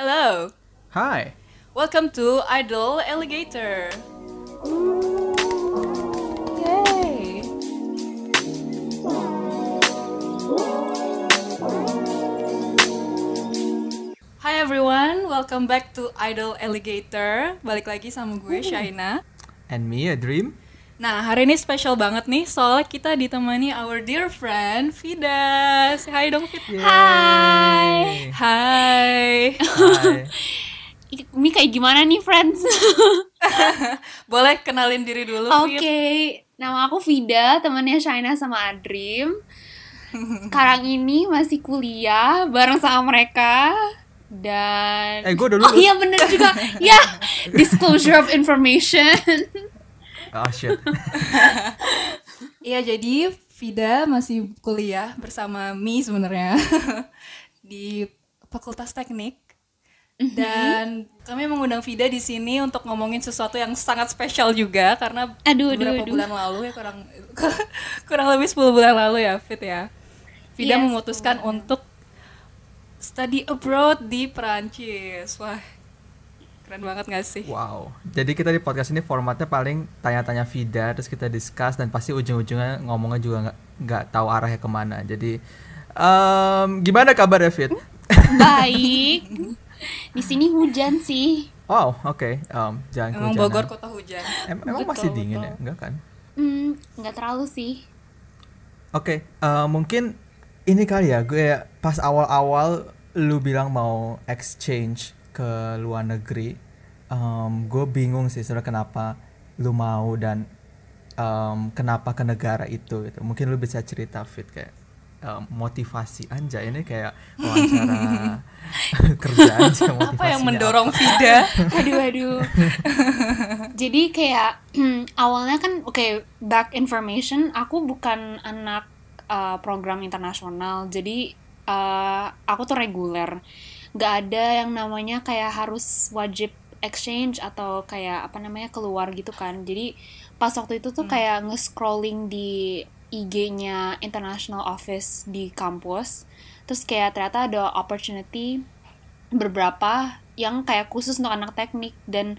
Hello. Hi. Welcome to Idol Alligator. Yay. Hi everyone, welcome back to Idol Alligator. Balik lagi sama gue Shaina and me a dream Nah, hari ini spesial banget nih soalnya kita ditemani our dear friend Say Hai dong Fit. Hai. Hai. Hai. Ini kayak gimana nih friends? Boleh kenalin diri dulu. Oke, okay. nama aku Fida, temannya Shaina sama Adrim. Sekarang ini masih kuliah bareng sama mereka dan eh, gua udah Oh iya bener juga. ya, disclosure of information. Oh shit. Iya jadi Fida masih kuliah bersama Mi sebenarnya di Fakultas Teknik mhm. dan kami mengundang Fida di sini untuk ngomongin sesuatu yang sangat spesial juga karena aduh, beberapa aduh, bulan aduh. lalu ya kurang kurang lebih 10 bulan lalu ya Fit ya. Fida yes, iya, memutuskan sepuluh. untuk study abroad di Perancis. Wah, Keren banget gak sih? Wow. Jadi kita di podcast ini formatnya paling tanya-tanya Vida, terus kita discuss dan pasti ujung-ujungnya ngomongnya juga nggak nggak tahu arahnya kemana. Jadi um, gimana kabar David? Baik. di sini hujan sih. Wow, oh, oke. Okay. Um, jangan Emang Bogor kota hujan. Em emang betul, masih dingin ya? betul. ya? Enggak kan? Hmm, nggak terlalu sih. Oke, okay, uh, eh, mungkin ini kali ya gue pas awal-awal lu bilang mau exchange ke luar negeri um, gue bingung sih sebenarnya kenapa lu mau dan um, kenapa ke negara itu gitu mungkin lu bisa cerita fit kayak um, motivasi anja ini kayak wawancara kerja aja motivasi apa yang mendorong apa? Vida aduh aduh jadi kayak awalnya kan oke okay, back information aku bukan anak uh, program internasional jadi uh, aku tuh reguler nggak ada yang namanya kayak harus wajib exchange atau kayak apa namanya keluar gitu kan jadi pas waktu itu tuh hmm. kayak nge-scrolling di IG-nya International Office di kampus terus kayak ternyata ada opportunity beberapa yang kayak khusus untuk anak teknik dan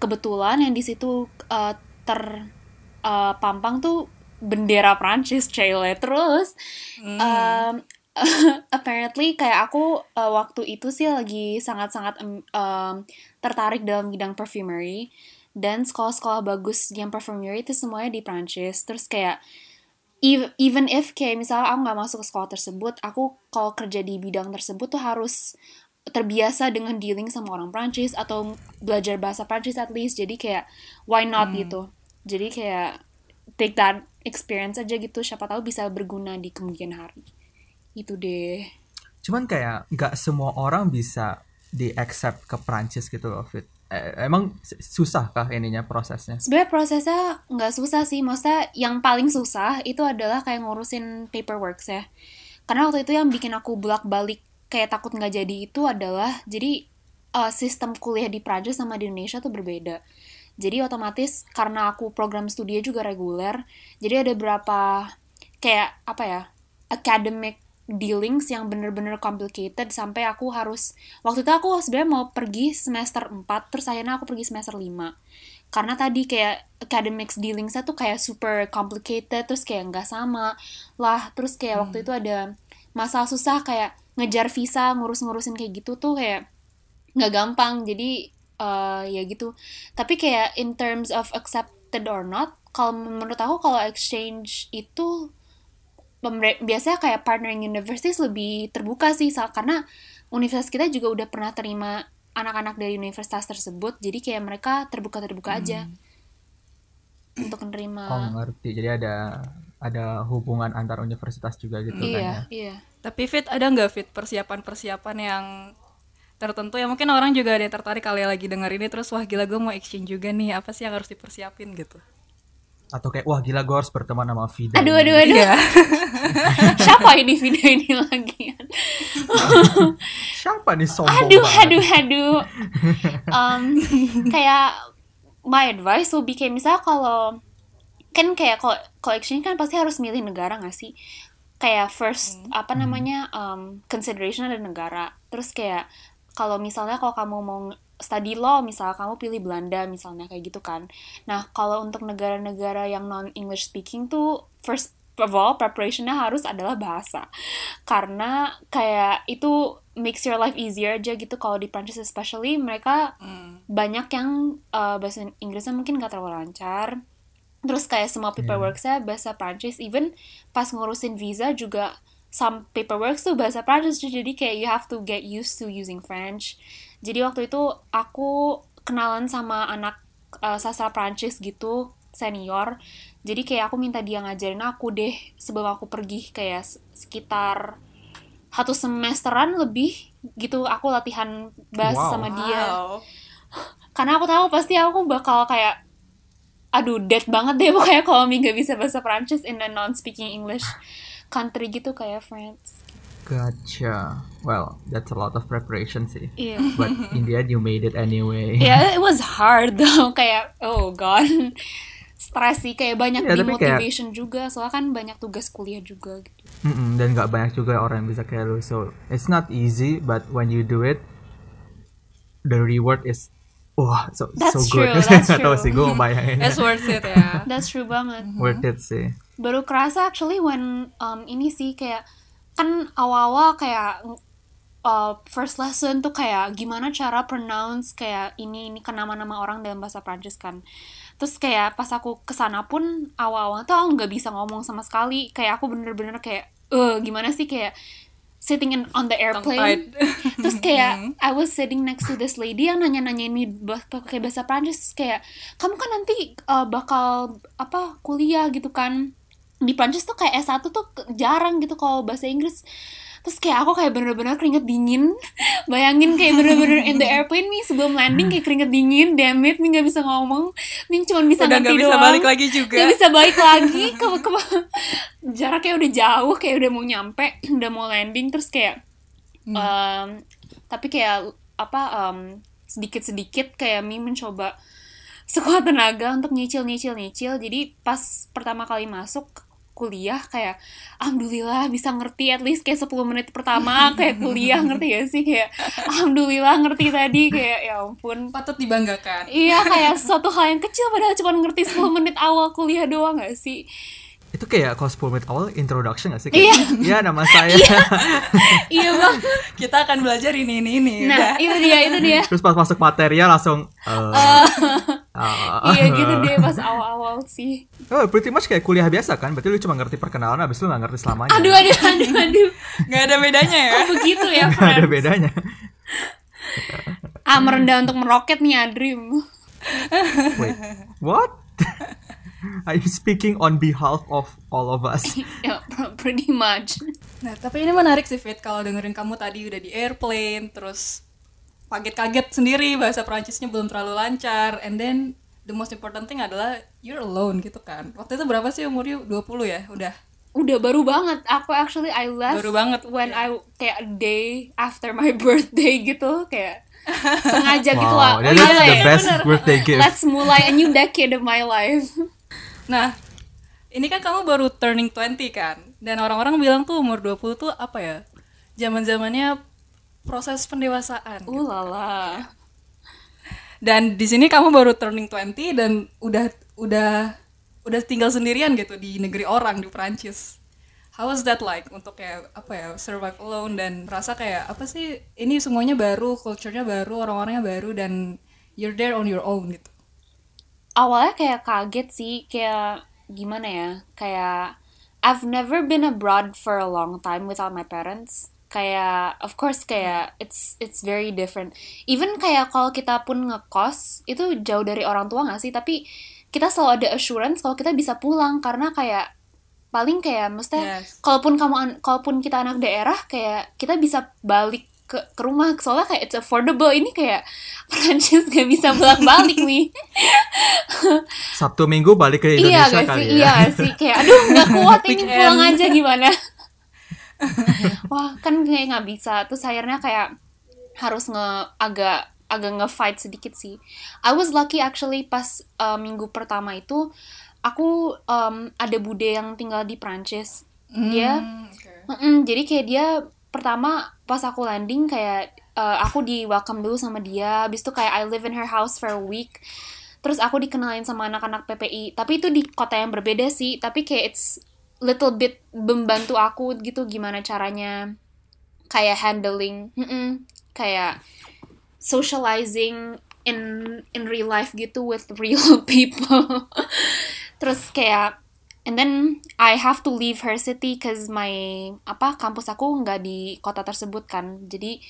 kebetulan yang di situ uh, eh, terpampang eh, uh, tuh bendera Prancis Chile terus hmm. um, apparently kayak aku uh, waktu itu sih lagi sangat-sangat um, um, tertarik dalam bidang perfumery dan sekolah-sekolah bagus yang perfumery itu semuanya di Prancis terus kayak even if kayak misalnya aku nggak masuk ke sekolah tersebut aku kalau kerja di bidang tersebut tuh harus terbiasa dengan dealing sama orang Prancis atau belajar bahasa Prancis at least jadi kayak why not hmm. gitu jadi kayak take that experience aja gitu siapa tahu bisa berguna di kemudian hari itu deh cuman kayak gak semua orang bisa di accept ke Prancis gitu loh Fit e, emang susah kah ininya prosesnya? Sebenarnya prosesnya nggak susah sih, maksudnya yang paling susah itu adalah kayak ngurusin paperwork ya. Karena waktu itu yang bikin aku bolak balik kayak takut nggak jadi itu adalah jadi uh, sistem kuliah di Prancis sama di Indonesia tuh berbeda. Jadi otomatis karena aku program studi juga reguler, jadi ada berapa kayak apa ya academic dealings yang bener-bener complicated sampai aku harus waktu itu aku sebenarnya mau pergi semester 4 terus akhirnya aku pergi semester 5 karena tadi kayak academics dealings tuh kayak super complicated terus kayak nggak sama lah terus kayak hmm. waktu itu ada masalah susah kayak ngejar visa ngurus-ngurusin kayak gitu tuh kayak nggak gampang jadi uh, ya gitu tapi kayak in terms of accepted or not kalau menurut aku kalau exchange itu biasanya kayak partnering universities lebih terbuka sih karena universitas kita juga udah pernah terima anak-anak dari universitas tersebut jadi kayak mereka terbuka terbuka aja hmm. untuk menerima oh ngerti jadi ada ada hubungan antar universitas juga gitu kan iya, kan ya iya tapi fit ada nggak fit persiapan persiapan yang tertentu ya mungkin orang juga ada yang tertarik kali ya lagi denger ini terus wah gila gue mau exchange juga nih apa sih yang harus dipersiapin gitu atau kayak wah gila gue harus berteman sama Vida aduh aduh aduh ya. siapa ini video ini lagi siapa nih sombong aduh aduh aduh um, kayak my advice will be kayak misalnya kalau kan kayak collection kan pasti harus milih negara gak sih kayak first hmm. apa hmm. namanya um, consideration ada negara terus kayak kalau misalnya kalau kamu mau study law misalnya kamu pilih Belanda misalnya kayak gitu kan nah kalau untuk negara-negara yang non English speaking tuh first of all preparationnya harus adalah bahasa karena kayak itu makes your life easier aja gitu kalau di Prancis especially mereka mm. banyak yang uh, bahasa Inggrisnya mungkin gak terlalu lancar terus kayak semua iya. paperwork saya bahasa Prancis even pas ngurusin visa juga some paperwork tuh bahasa Prancis jadi kayak you have to get used to using French jadi waktu itu aku kenalan sama anak uh, sastra Prancis gitu senior jadi kayak aku minta dia ngajarin aku deh sebelum aku pergi kayak sekitar satu semesteran lebih gitu aku latihan bahasa wow. sama dia karena aku tahu pasti aku bakal kayak aduh dead banget deh pokoknya kalau Mi gak bisa bahasa Prancis in a non speaking English country gitu kayak France Gotcha. Well, that's a lot of preparation sih. Yeah. But in the end, you made it anyway. Yeah, it was hard though. kayak, oh god stres sih kayak banyak ya, demotivation kayak, juga soalnya kan banyak tugas kuliah juga gitu mm -mm, dan nggak banyak juga orang yang bisa kayak lu so it's not easy but when you do it the reward is wah so that's so true, good that's true. sih gue bayangin that's worth it ya that's true banget mm-hmm. worth it sih baru kerasa actually when um, ini sih kayak kan awal-awal kayak uh, first lesson tuh kayak gimana cara pronounce kayak ini ini kenama nama-nama orang dalam bahasa Prancis kan terus kayak pas aku kesana pun awal-awal tuh aku nggak bisa ngomong sama sekali kayak aku bener-bener kayak eh gimana sih kayak sitting in on the airplane terus kayak hmm. I was sitting next to this lady yang nanya-nanyain me pakai bahasa Prancis kayak kamu kan nanti uh, bakal apa kuliah gitu kan di Prancis tuh kayak S1 tuh jarang gitu kalau bahasa Inggris terus kayak aku kayak bener-bener keringet dingin bayangin kayak bener-bener in the airplane nih sebelum landing kayak keringet dingin damn it nih nggak bisa ngomong nih cuma bisa udah nggak bisa balik lagi juga gak bisa balik lagi ke, ke jaraknya udah jauh kayak udah mau nyampe udah mau landing terus kayak hmm. um, tapi kayak apa um, sedikit-sedikit kayak Mi mencoba sekuat tenaga untuk nyicil nyicil nyicil jadi pas pertama kali masuk kuliah kayak alhamdulillah bisa ngerti at least kayak 10 menit pertama kayak kuliah ngerti gak sih kayak alhamdulillah ngerti tadi kayak ya ampun patut dibanggakan iya kayak suatu hal yang kecil padahal cuma ngerti 10 menit awal kuliah doang gak sih itu kayak kalau 10 menit awal introduction gak sih? iya. Iya nama saya. iya. iya bang. Kita akan belajar ini ini ini. Nah udah. itu dia itu dia. Terus pas masuk ya langsung. uh Oh. iya gitu deh pas awal-awal sih. Oh, pretty much kayak kuliah biasa kan? Berarti lu cuma ngerti perkenalan abis lu gak ngerti selamanya. Aduh, aduh, aduh, aduh. gak ada bedanya ya? Kok begitu ya, Gak ada bedanya. ah, merendah untuk meroket nih, Adrim. Wait, what? I'm speaking on behalf of all of us. yeah, pretty much. Nah, tapi ini menarik sih, Fit. Kalau dengerin kamu tadi udah di airplane, terus kaget-kaget sendiri bahasa Perancisnya belum terlalu lancar and then the most important thing adalah you're alone gitu kan waktu itu berapa sih umur umurnya 20 ya udah udah baru banget aku actually I left baru banget when yeah. I kayak day after my birthday gitu kayak sengaja gitu wow, gitu lah oh, that's iya, the iya, best birthday gift let's mulai a new decade of my life nah ini kan kamu baru turning 20 kan dan orang-orang bilang tuh umur 20 tuh apa ya zaman zamannya proses pendewasaan. Uh gitu. lala. Dan di sini kamu baru turning 20 dan udah udah udah tinggal sendirian gitu di negeri orang di Perancis. How was that like untuk kayak apa ya survive alone dan merasa kayak apa sih ini semuanya baru, culture-nya baru, orang-orangnya baru dan you're there on your own gitu. Awalnya kayak kaget sih, kayak gimana ya? Kayak I've never been abroad for a long time without my parents kayak of course kayak it's it's very different even kayak kalau kita pun ngekos itu jauh dari orang tua nggak sih tapi kita selalu ada assurance kalau kita bisa pulang karena kayak paling kayak mestinya yes. kalaupun kamu kalaupun kita anak daerah kayak kita bisa balik ke, ke rumah soalnya kayak it's affordable ini kayak Prancis gak bisa bolak balik nih Sabtu Minggu balik ke iya Indonesia iya, gak sih? ya iya sih kayak aduh gak kuat ini pulang aja gimana wah kan kayak nggak bisa terus akhirnya kayak harus nge agak agak nge-fight sedikit sih I was lucky actually pas uh, minggu pertama itu aku um, ada bude yang tinggal di Prancis mm, dia okay. mm -mm, jadi kayak dia pertama pas aku landing kayak uh, aku di welcome dulu sama dia habis itu kayak I live in her house for a week terus aku dikenalin sama anak-anak PPI tapi itu di kota yang berbeda sih tapi kayak it's little bit membantu aku gitu gimana caranya kayak handling mm -mm, kayak socializing in in real life gitu with real people terus kayak and then I have to leave her city cause my apa kampus aku nggak di kota tersebut kan jadi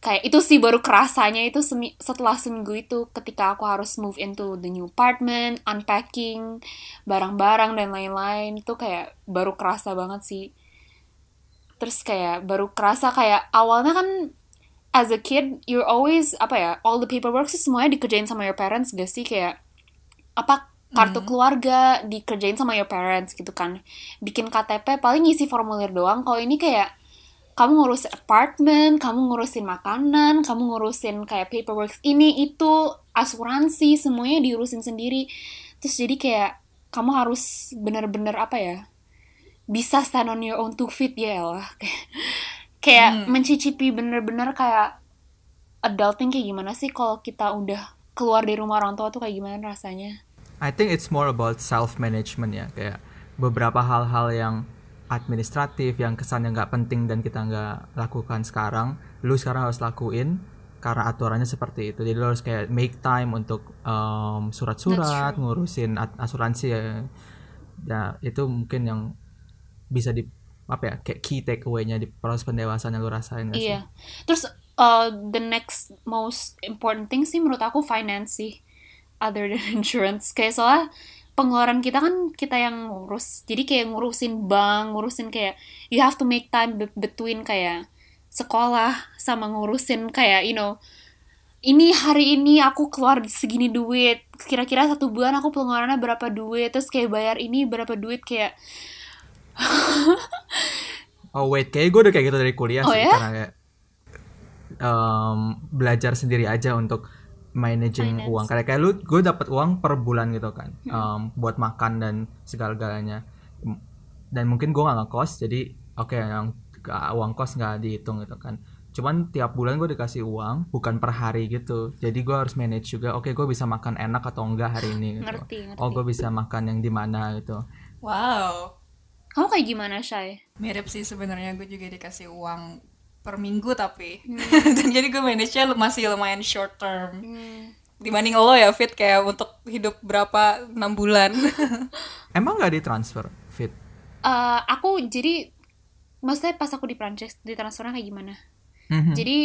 kayak itu sih baru kerasanya itu semi setelah seminggu itu ketika aku harus move into the new apartment, unpacking barang-barang dan lain-lain itu kayak baru kerasa banget sih. Terus kayak baru kerasa kayak awalnya kan as a kid you're always apa ya all the paperwork sih semuanya dikerjain sama your parents gak sih kayak apa kartu hmm. keluarga dikerjain sama your parents gitu kan bikin KTP paling ngisi formulir doang kalau ini kayak kamu ngurus apartemen, kamu ngurusin makanan, kamu ngurusin kayak paperwork ini itu, asuransi, semuanya diurusin sendiri. Terus jadi kayak kamu harus bener-bener apa ya? Bisa stand on your own two feet ya lah. kayak hmm. mencicipi bener-bener kayak adulting kayak gimana sih kalau kita udah keluar dari rumah orang tua tuh kayak gimana rasanya? I think it's more about self management ya, kayak beberapa hal-hal yang administratif yang kesannya nggak penting dan kita nggak lakukan sekarang lu sekarang harus lakuin karena aturannya seperti itu jadi lu harus kayak make time untuk um, surat-surat ngurusin asuransi ya Ya itu mungkin yang bisa di apa ya kayak key takeaway-nya di proses pendewasaan yang lu rasain iya yeah. terus uh, the next most important thing sih menurut aku finance sih other than insurance kayak soalnya pengeluaran kita kan kita yang ngurus jadi kayak ngurusin bank ngurusin kayak you have to make time between kayak sekolah sama ngurusin kayak you know ini hari ini aku keluar segini duit kira-kira satu bulan aku pengeluarannya berapa duit terus kayak bayar ini berapa duit kayak oh wait kayak gue udah kayak gitu dari kuliah oh, sih ya? karena kayak um, belajar sendiri aja untuk managing Finance. uang kayak kayak lu gue dapat uang per bulan gitu kan hmm. um, buat makan dan segala-galanya dan mungkin gue nggak ngekos jadi oke okay, yang uang kos nggak dihitung gitu kan cuman tiap bulan gue dikasih uang bukan per hari gitu jadi gue harus manage juga oke okay, gue bisa makan enak atau enggak hari ini gitu. ngerti, ngerti. oh gue bisa makan yang di mana gitu wow kamu kayak gimana Shay? mirip sih sebenarnya gue juga dikasih uang per minggu tapi hmm. jadi gue manage-nya masih lumayan short term hmm. dibanding lo ya fit kayak untuk hidup berapa enam bulan emang nggak transfer fit uh, aku jadi maksudnya pas aku di Prancis di transfernya kayak gimana mm-hmm. jadi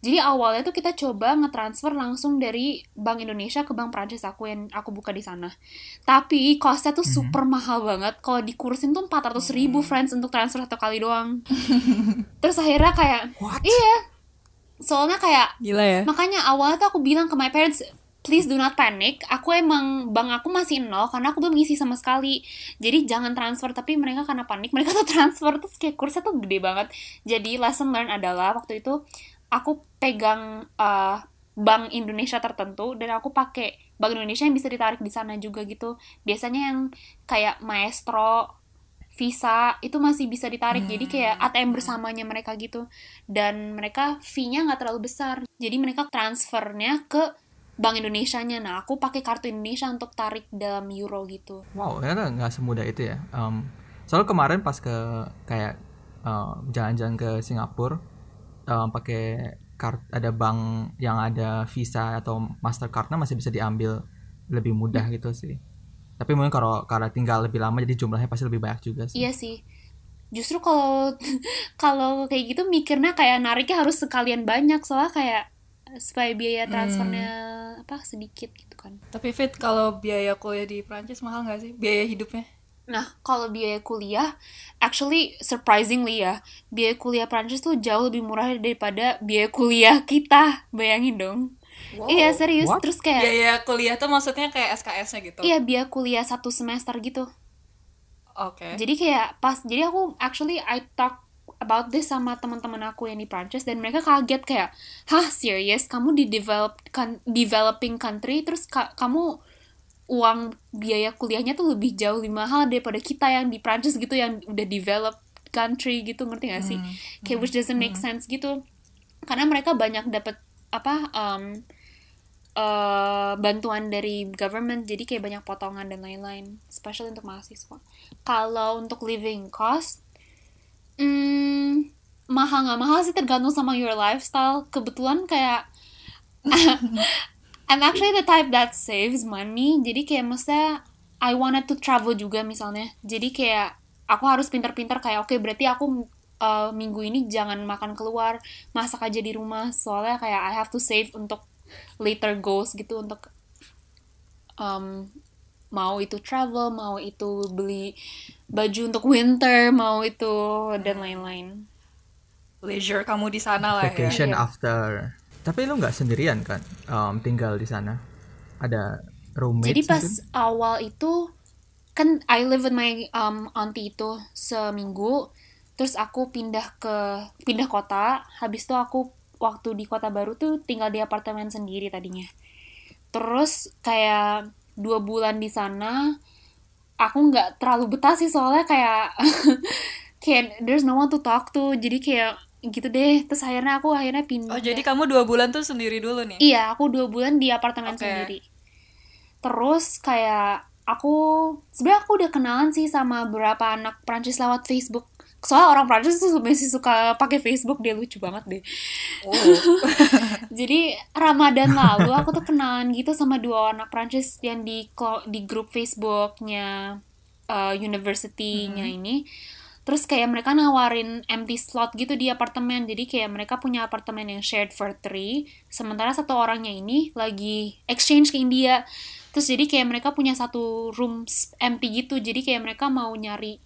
jadi awalnya tuh kita coba ngetransfer langsung dari Bank Indonesia ke Bank Prancis aku yang aku buka di sana. Tapi costnya tuh mhm. super hmm mahal banget. Kalau dikursin tuh 400 ribu mm-hmm. friends untuk transfer satu kali doang. Terus akhirnya kayak, What? iya. Soalnya kayak, Gila ya? makanya awalnya tuh aku bilang ke my parents, please do not panic. Aku emang bank aku masih nol karena aku belum ngisi sama sekali. Jadi jangan transfer. Tapi mereka karena panik mereka tuh transfer terus kayak kursnya tuh gede banget. Jadi lesson learn adalah waktu itu aku pegang uh, bank Indonesia tertentu dan aku pakai bank Indonesia yang bisa ditarik di sana juga gitu biasanya yang kayak maestro visa itu masih bisa ditarik hmm. jadi kayak ATM hmm. bersamanya mereka gitu dan mereka fee-nya nggak terlalu besar jadi mereka transfernya ke Bank Indonesia-nya. Nah, aku pakai kartu Indonesia untuk tarik dalam euro gitu. Wow, ternyata nggak semudah itu ya. Um, soalnya kemarin pas ke kayak jalan uh, eh, jalan -jalan ke Singapura, uh, pakai kart ada bank yang ada Visa atau Mastercardnya masih bisa diambil lebih mudah hmm. gitu sih. Tapi mungkin kalau karena tinggal lebih lama jadi jumlahnya pasti lebih banyak juga sih. Iya sih. Justru kalau kalau kayak gitu mikirnya kayak nariknya harus sekalian banyak soalnya kayak supaya biaya transfernya hmm. apa sedikit gitu kan. Tapi Fit kalau biaya kuliah di Prancis mahal nggak sih biaya hidupnya? Nah, kalau biaya kuliah, actually surprisingly ya, biaya kuliah Prancis tuh jauh lebih murah daripada biaya kuliah kita. Bayangin dong. Wow. Iya serius, What? terus kayak biaya kuliah tuh maksudnya kayak SKS-nya gitu. Iya, biaya kuliah satu semester gitu. Oke. Okay. Jadi kayak pas jadi aku actually I talk about this sama teman-teman aku yang di Prancis dan mereka kaget kayak, "Hah, serius? Kamu di developed kan, developing country terus ka kamu uang biaya kuliahnya tuh lebih jauh lebih mahal daripada kita yang di Prancis gitu yang udah develop country gitu ngerti gak sih hmm. kayak hmm, which doesn't make hmm. sense gitu karena mereka banyak dapat apa um, uh, bantuan dari government jadi kayak banyak potongan dan lain-lain special untuk mahasiswa kalau untuk living cost hmm, mahal nggak mahal sih tergantung sama your lifestyle kebetulan kayak I'm actually the type that saves money. Jadi kayak maksudnya I wanted to travel juga misalnya. Jadi kayak aku harus pinter-pinter kayak oke okay, berarti aku uh, minggu ini jangan makan keluar, masak aja di rumah. Soalnya kayak I have to save untuk later goals gitu untuk um, mau itu travel, mau itu beli baju untuk winter, mau itu dan lain-lain. Leisure kamu di sana lah ya. Vacation iya. after. Tapi lu nggak sendirian kan um, tinggal di sana? Ada roommate? Jadi pas awal itu kan I live with my um, auntie itu seminggu. Terus aku pindah ke pindah kota. Habis itu aku waktu di kota baru tuh tinggal di apartemen sendiri tadinya. Terus kayak dua bulan di sana aku nggak terlalu betah sih soalnya kayak kayak there's no one to talk to jadi kayak gitu deh terus akhirnya aku akhirnya pindah oh jadi kamu dua bulan tuh sendiri dulu nih iya aku dua bulan di apartemen okay. sendiri terus kayak aku sebenarnya aku udah kenalan sih sama beberapa anak Prancis lewat Facebook soalnya orang Prancis tuh masih suka pakai Facebook dia lucu banget deh oh. jadi Ramadan lalu aku tuh kenalan gitu sama dua anak Prancis yang di di grup Facebooknya uh, universitynya hmm. ini terus kayak mereka nawarin empty slot gitu di apartemen jadi kayak mereka punya apartemen yang shared for three sementara satu orangnya ini lagi exchange ke India terus jadi kayak mereka punya satu room empty gitu jadi kayak mereka mau nyari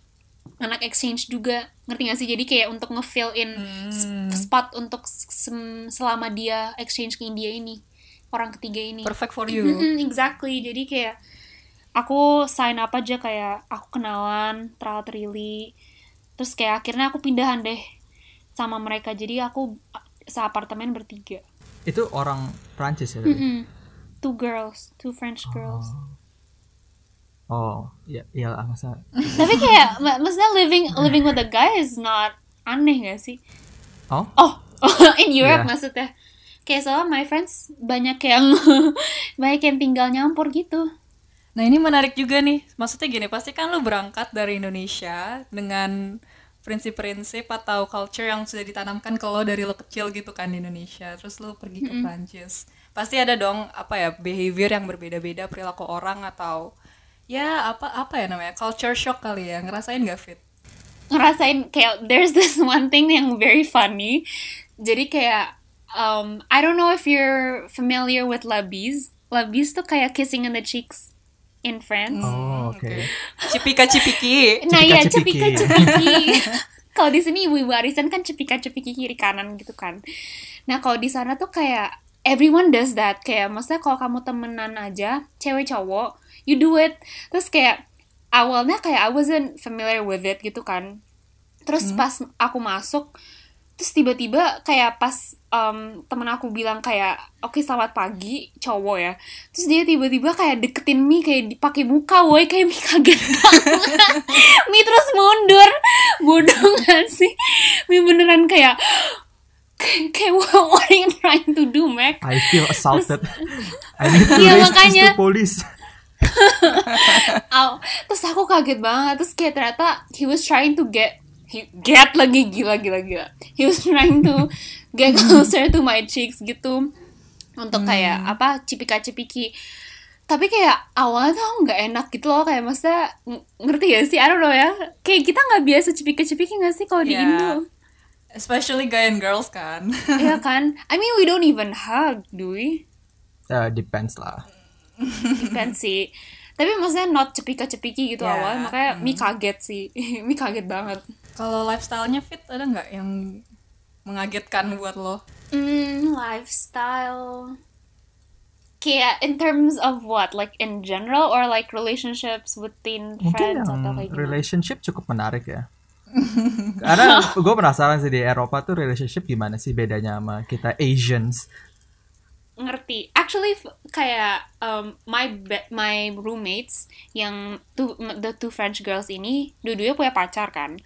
anak exchange juga ngerti gak sih jadi kayak untuk ngefill in hmm. spot untuk selama dia exchange ke India ini orang ketiga ini perfect for you exactly jadi kayak aku sign up aja kayak aku kenalan trial really terus kayak akhirnya aku pindahan deh sama mereka jadi aku seapartemen bertiga itu orang Prancis ya mm -hmm. two girls two French oh. girls oh, oh ya lah ya, masa tapi kayak maksudnya living living with a guy is not aneh gak sih oh oh in Europe yeah. maksudnya kayak soalnya my friends banyak yang banyak yang tinggal nyampur gitu Nah ini menarik juga nih, maksudnya gini, pasti kan lu berangkat dari Indonesia dengan prinsip-prinsip atau culture yang sudah ditanamkan ke lo dari lo kecil gitu kan di Indonesia, terus lo pergi ke mm -hmm. Prancis, pasti ada dong apa ya behavior yang berbeda-beda perilaku orang atau ya apa apa ya namanya culture shock kali ya, ngerasain gak fit? Ngerasain kayak there's this one thing yang very funny, jadi kayak um, I don't know if you're familiar with labis, labis tuh kayak kissing on the cheeks in France. Oh, oke. Okay. Cipika cipiki. Nah, iya cipika cipiki. cipiki. kalau di sini ibu-ibu arisan kan cipika cipiki kiri kanan gitu kan. Nah, kalau di sana tuh kayak everyone does that. Kayak maksudnya kalau kamu temenan aja cewek cowok, you do it. Terus kayak awalnya kayak I wasn't familiar with it gitu kan. Terus hmm. pas aku masuk terus tiba-tiba kayak pas um, temen aku bilang kayak oke okay, selamat pagi cowok ya terus dia tiba-tiba kayak deketin mi kayak dipakai muka woi kayak mi kaget banget mi terus mundur bodoh gak sih mi beneran kayak kayak what, are you trying to do Mac I feel assaulted terus, I need to iya, raise makanya, to police terus aku kaget banget terus kayak ternyata he was trying to get he get lagi gila gila gila he was trying to get hmm. closer to my cheeks gitu untuk hmm. kayak apa cipika cipiki tapi kayak awalnya tuh nggak enak gitu loh kayak masa ngerti gak sih I don't know ya kayak kita nggak biasa cipika cipiki nggak sih kalau yeah. di Indo especially guy and girls kan iya yeah, kan I mean we don't even hug do we uh, depends lah depends sih tapi maksudnya not cepika-cepiki gitu yeah. awal makanya mm. mi kaget sih mi kaget banget kalau lifestyle-nya fit ada nggak yang mengagetkan buat lo? Hmm, lifestyle kayak in terms of what like in general or like relationships within Mungkin friends atau kayak gimana? relationship cukup menarik ya karena gue penasaran sih di Eropa tuh relationship gimana sih bedanya sama kita Asians ngerti actually kayak um, my my roommates yang two, the two French girls ini dua-duanya punya pacar kan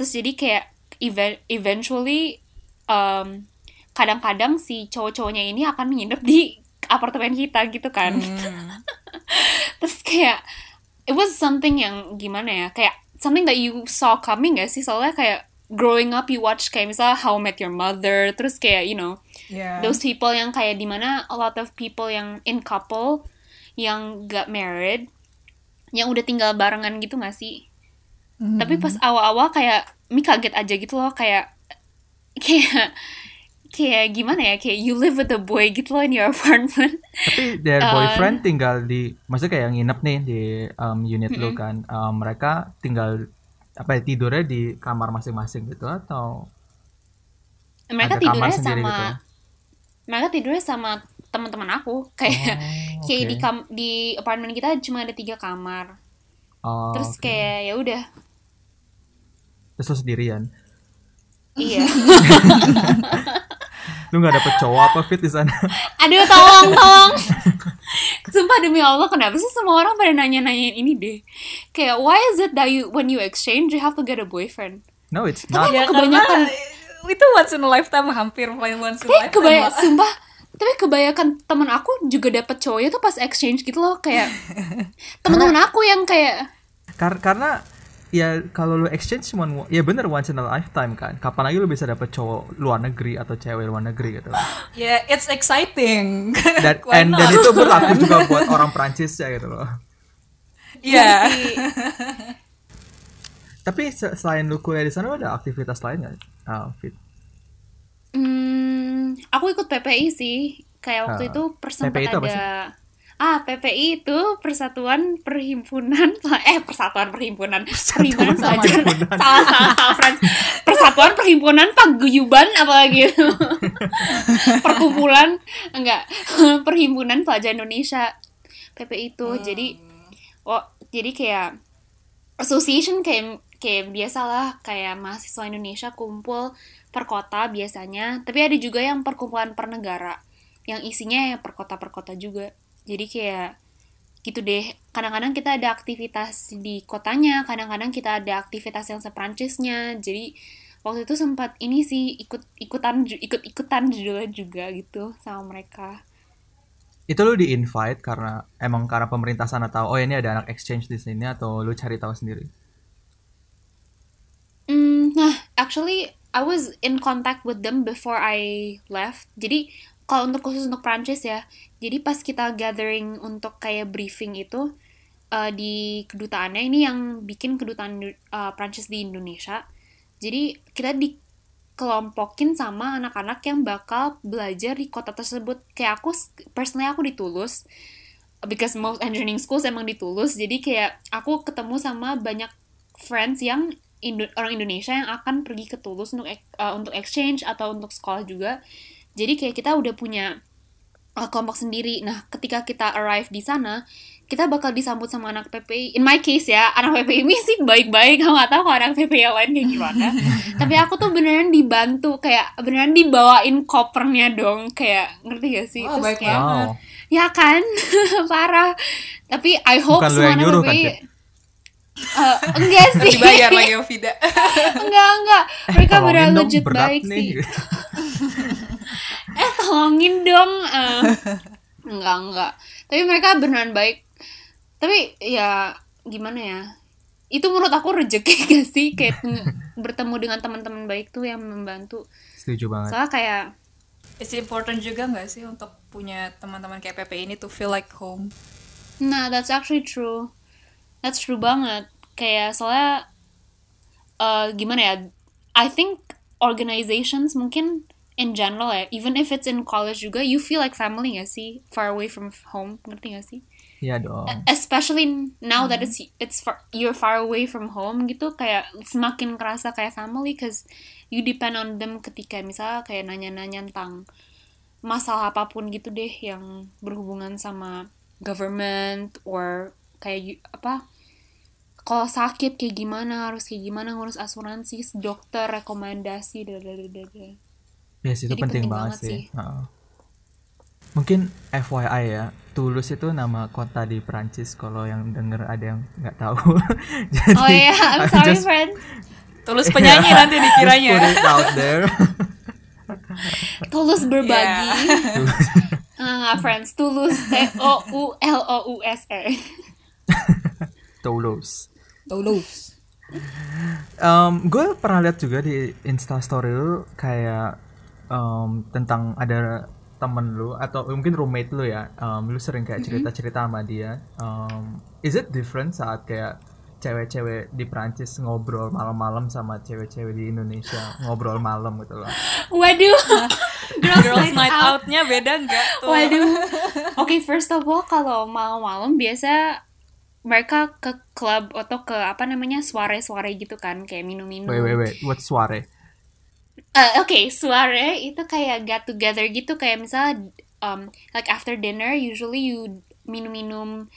terus jadi kayak event eventually um, kadang-kadang si cowok-cowoknya ini akan menginap di apartemen kita gitu kan hmm. terus kayak it was something yang gimana ya kayak something that you saw coming gak sih soalnya kayak growing up you watch kayak misalnya How I Met Your Mother terus kayak you know yeah. those people yang kayak dimana a lot of people yang in couple yang gak married yang udah tinggal barengan gitu gak sih -hmm. Tapi pas hmm. awal-awal kayak Mi kaget aja gitu loh kayak kayak kayak gimana ya kayak you live with a boy gitu loh in your apartment tapi their eh, boyfriend um, tinggal di maksudnya kayak yang nginep nih di um, unit mm -hmm. lo kan um, mereka tinggal apa ya tidurnya di kamar masing-masing gitu atau mereka ada tidurnya kamar sama gitu? mereka tidurnya sama teman-teman aku kayak oh, okay. kayak di kam di apartemen kita cuma ada tiga kamar oh, terus okay. kayak ya udah terus lu sendirian iya lu nggak dapet cowok apa fit di sana aduh tolong tolong sumpah demi allah kenapa sih semua orang pada nanya nanya ini deh kayak why is it that you when you exchange you have to get a boyfriend no it's not tapi ya, kebanyakan itu once in a lifetime hampir paling once in a lifetime kebanyakan sumpah tapi kebanyakan teman aku juga dapet cowoknya tuh pas exchange gitu loh kayak teman-teman aku yang kayak kar karena ya kalau lu exchange cuma ya bener once in a lifetime kan kapan lagi lu bisa dapet cowok luar negeri atau cewek luar negeri gitu ya yeah, it's exciting dan and, dan itu berlaku juga buat orang Prancis ya gitu loh iya yeah. tapi selain lu kuliah di sana ada aktivitas lain nggak uh, fit hmm, aku ikut PPI sih kayak waktu uh, itu persempat PPI itu ada ah PPI itu persatuan perhimpunan eh persatuan perhimpunan perhimpunan pelajar salah salah salah friends persatuan perhimpunan paguyuban apalagi itu perkumpulan enggak perhimpunan pelajar Indonesia PPI itu hmm. jadi oh jadi kayak association kayak kayak biasalah kayak mahasiswa Indonesia kumpul per kota biasanya tapi ada juga yang perkumpulan per negara yang isinya ya per kota per kota juga jadi kayak gitu deh kadang-kadang kita ada aktivitas di kotanya kadang-kadang kita ada aktivitas yang seprancisnya jadi waktu itu sempat ini sih ikut ikutan ikut ikutan judulnya juga gitu sama mereka itu lu di invite karena emang karena pemerintah sana tahu oh ini ada anak exchange di sini atau lu cari tahu sendiri mm, nah actually I was in contact with them before I left jadi kalau untuk khusus untuk Prancis ya jadi pas kita gathering untuk kayak briefing itu uh, di kedutaannya ini yang bikin kedutaan uh, Prancis di Indonesia jadi kita dikelompokin sama anak-anak yang bakal belajar di kota tersebut kayak aku personally aku di Toulouse, because most engineering schools emang di Toulouse. jadi kayak aku ketemu sama banyak friends yang Indo orang Indonesia yang akan pergi ke Toulouse untuk uh, untuk exchange atau untuk sekolah juga jadi kayak kita udah punya uh, kelompok sendiri. Nah, ketika kita arrive di sana, kita bakal disambut sama anak PPI. In my case ya, anak PPI ini sih baik-baik. Aku nggak tahu kalau anak PPI yang lain kayak gimana. Tapi aku tuh beneran dibantu, kayak beneran dibawain kopernya dong. Kayak ngerti gak sih? Oh, Terus baik kayak, banget. Wow. Ya kan, parah. Tapi I hope Bukan semua anak PPI. Kan, Uh, enggak sih Dibayar lagi Ovida Enggak, enggak eh, Mereka eh, benar legit baik sih eh tolongin dong uh, enggak enggak tapi mereka beneran baik tapi ya gimana ya itu menurut aku rezeki gak sih kayak bertemu dengan teman-teman baik tuh yang membantu setuju banget soalnya kayak it's important juga gak sih untuk punya teman-teman kayak PP ini to feel like home nah that's actually true that's true banget kayak soalnya uh, gimana ya I think organizations mungkin in general ya even if it's in college juga you feel like family gak sih far away from home ngerti gak sih Iya dong. E- especially now hmm. that it's it's far, you're far away from home gitu kayak semakin kerasa kayak family cause you depend on them ketika misalnya kayak nanya-nanya tentang masalah apapun gitu deh yang berhubungan sama government or kayak you, apa kalau sakit kayak gimana harus kayak gimana ngurus asuransi dokter rekomendasi dan dadadadada. Yes, itu Jadi penting, penting banget, banget sih. sih. Uh. Mungkin FYI ya, Toulouse itu nama kota di Prancis kalau yang denger ada yang nggak tahu. Jadi, oh iya, yeah. I'm sorry just... friends. Tulus penyanyi yeah, nanti dikiranya. Just put it out there. tulus berbagi. Yeah. ah, friends, tulus T O U L O U S E. Toulouse. Toulouse. Um, gue pernah lihat juga di Insta story kayak um, tentang ada temen lu atau mungkin roommate lu ya um, lu sering kayak cerita cerita sama dia um, is it different saat kayak cewek-cewek di Prancis ngobrol malam-malam sama cewek-cewek di Indonesia ngobrol malam gitu loh. Waduh. Girls, Girls night outnya beda nggak tuh? Waduh. Oke, okay, first of all kalau malam-malam biasa mereka ke klub atau ke apa namanya suare-suare gitu kan kayak minum-minum. Wait, wait, wait. What suare? Eh, oke okay, suara itu kayak get together gitu kayak misalnya um, like after dinner usually you minum-minum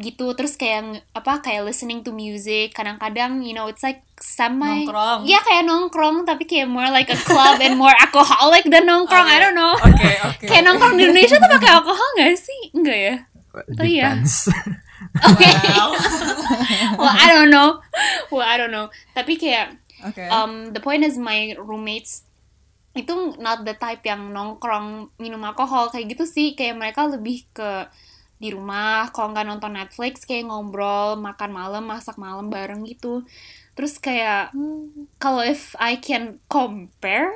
gitu terus kayak apa kayak listening to music kadang-kadang you know it's like semi nongkrong ya kayak nongkrong tapi kayak more like a club and more alcoholic than nongkrong I oh, don't know okay, okay. kayak nongkrong di Indonesia tuh pakai alkohol gak sih enggak ya oh iya oke well I don't know well I don't know tapi kayak Okay. Um, the point is my roommates itu not the type yang nongkrong minum alkohol kayak gitu sih kayak mereka lebih ke di rumah kalau nggak nonton Netflix kayak ngobrol makan malam masak malam bareng gitu terus kayak hmm. kalau if I can compare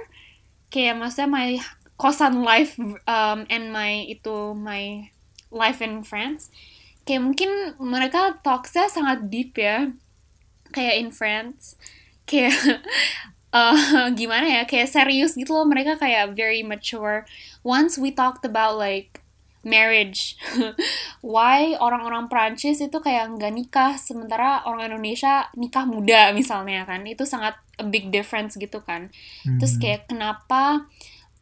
kayak masa my kosan life um, and my itu my life in France kayak mungkin mereka talksnya sangat deep ya kayak in France kayak uh, gimana ya kayak serius gitu loh mereka kayak very mature once we talked about like marriage why orang-orang Prancis itu kayak nggak nikah sementara orang Indonesia nikah muda misalnya kan itu sangat a big difference gitu kan hmm. terus kayak kenapa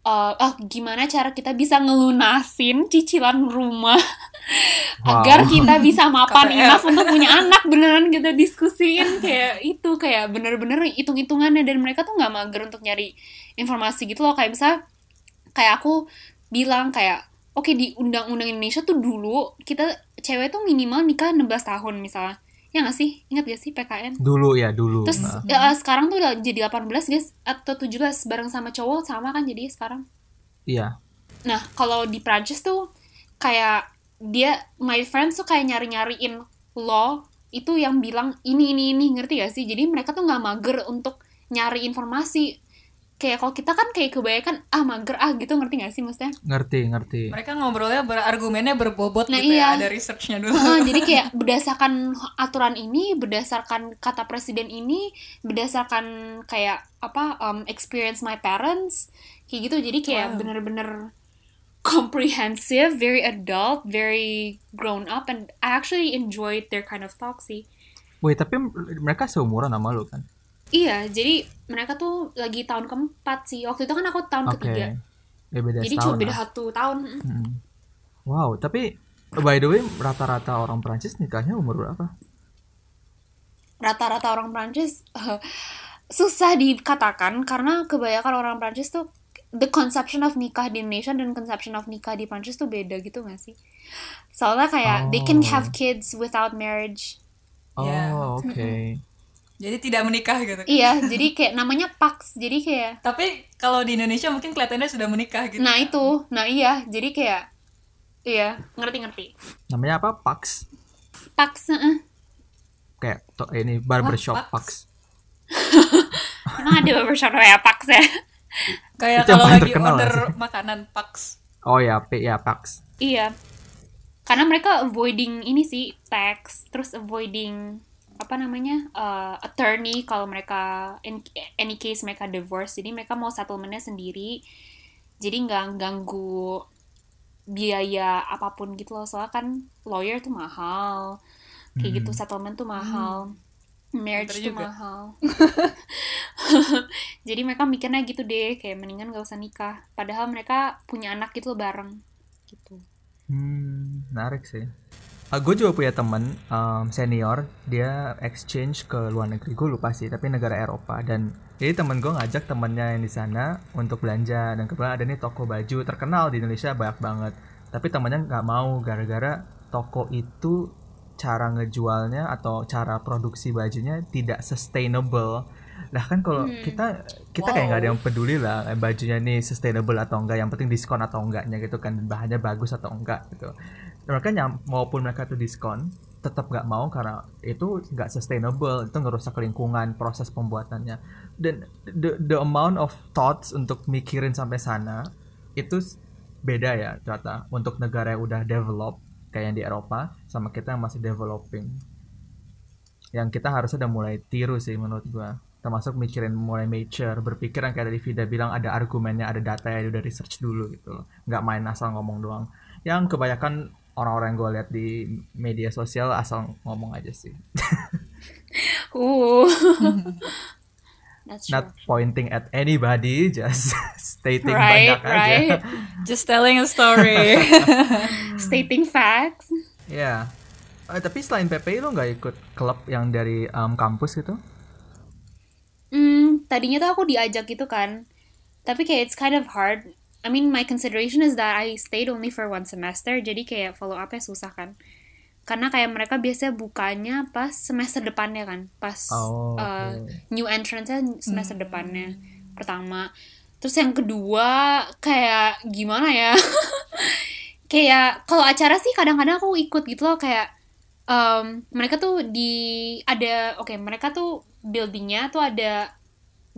uh, oh, gimana cara kita bisa ngelunasin cicilan rumah wow. agar kita bisa mapan enough untuk punya anak beneran kita diskusiin kayak itu kayak bener-bener hitung-hitungannya dan mereka tuh nggak mager untuk nyari informasi gitu loh kayak bisa kayak aku bilang kayak oke okay, di undang-undang Indonesia tuh dulu kita cewek tuh minimal nikah 16 tahun misalnya Ya gak sih? Ingat gak sih PKN? Dulu ya, dulu. Terus nah. ya, eh, sekarang tuh udah jadi 18 guys atau 17 bareng sama cowok sama kan jadi sekarang? Iya. Nah, kalau di Prancis tuh kayak dia my friends tuh kayak nyari-nyariin law itu yang bilang ini ini ini ngerti gak sih? Jadi mereka tuh nggak mager untuk nyari informasi kayak kalau kita kan kayak kebanyakan ah mager ah gitu ngerti gak sih maksudnya ngerti ngerti mereka ngobrolnya berargumennya berbobot nah, gitu ya, iya. ya ada researchnya dulu uh, jadi kayak berdasarkan aturan ini berdasarkan kata presiden ini berdasarkan kayak apa um, experience my parents kayak gitu jadi kayak wow. bener-bener comprehensive very adult very grown up and I actually enjoyed their kind of talk sih Woi tapi mereka seumuran sama lo kan Iya, jadi mereka tuh lagi tahun keempat sih. Waktu itu kan aku tahun okay. ketiga. Ya, beda jadi cuma beda satu tahun. Hmm. Wow, tapi oh, by the way rata-rata orang Prancis nikahnya umur berapa? Rata-rata orang Prancis uh, susah dikatakan karena kebanyakan orang Prancis tuh the conception of nikah di Indonesia dan conception of nikah di Prancis tuh beda gitu gak sih? Soalnya kayak oh. they can have oh. kids without marriage. Oh, yeah. oke. Okay. Jadi tidak menikah gitu. Iya, jadi kayak namanya pax. Jadi kayak Tapi kalau di Indonesia mungkin kelihatannya sudah menikah gitu. Nah, itu. Nah, iya. Jadi kayak iya, ngerti-ngerti. Namanya apa? pax? Paks, uh. Kayak to, eh, ini barbershop pax. paks. Emang ada barbershop namanya pax ya? kayak kalau lagi order sih. makanan pax. Oh ya, P ya pax. Iya. Karena mereka avoiding ini sih tax, terus avoiding apa namanya uh, attorney kalau mereka in any case mereka divorce jadi mereka mau settlementnya sendiri jadi nggak ganggu biaya apapun gitu loh soalnya kan lawyer tuh mahal kayak gitu hmm. gitu settlement tuh mahal hmm marriage tuh mahal. Jadi mereka mikirnya gitu deh, kayak mendingan gak usah nikah. Padahal mereka punya anak gitu loh bareng, gitu. Hmm, menarik sih uh, eh, gue juga punya temen um, senior dia exchange ke luar negeri gue lupa sih tapi negara Eropa dan jadi temen gue ngajak temennya yang di sana untuk belanja dan kebetulan ada nih toko baju terkenal di Indonesia banyak banget tapi temennya nggak mau gara-gara toko itu cara ngejualnya atau cara produksi bajunya tidak sustainable Nah kan kalau hmm. kita kita wow. kayak nggak ada yang peduli lah eh, bajunya nih sustainable atau enggak yang penting diskon atau enggaknya gitu kan bahannya bagus atau enggak gitu Ya, mereka nyam, maupun mereka itu diskon tetap nggak mau karena itu nggak sustainable itu ngerusak lingkungan proses pembuatannya dan the, the amount of thoughts untuk mikirin sampai sana itu beda ya ternyata untuk negara yang udah develop kayak yang di Eropa sama kita yang masih developing yang kita harus udah mulai tiru sih menurut gua termasuk mikirin mulai mature berpikir yang kayak tadi Vida bilang ada argumennya ada data ya udah research dulu gitu loh nggak main asal ngomong doang yang kebanyakan orang-orang yang gue lihat di media sosial asal ngomong aja sih. Ooh. Uh. That's Not pointing at anybody, just stating right, banyak right. aja. Just telling a story, stating facts. Ya, yeah. Uh, tapi selain PPI lo nggak ikut klub yang dari um, kampus gitu? Hmm, tadinya tuh aku diajak gitu kan, tapi kayak it's kind of hard I mean my consideration is that I stayed only for one semester jadi kayak follow upnya susah kan karena kayak mereka biasanya bukanya pas semester depannya kan pas oh, eh, okay. uh, new entrance-nya semester hmm. depannya pertama terus yang kedua kayak gimana ya kayak kalau acara sih kadang-kadang aku ikut gitu loh kayak um, mereka tuh di ada oke okay, mereka tuh buildingnya tuh ada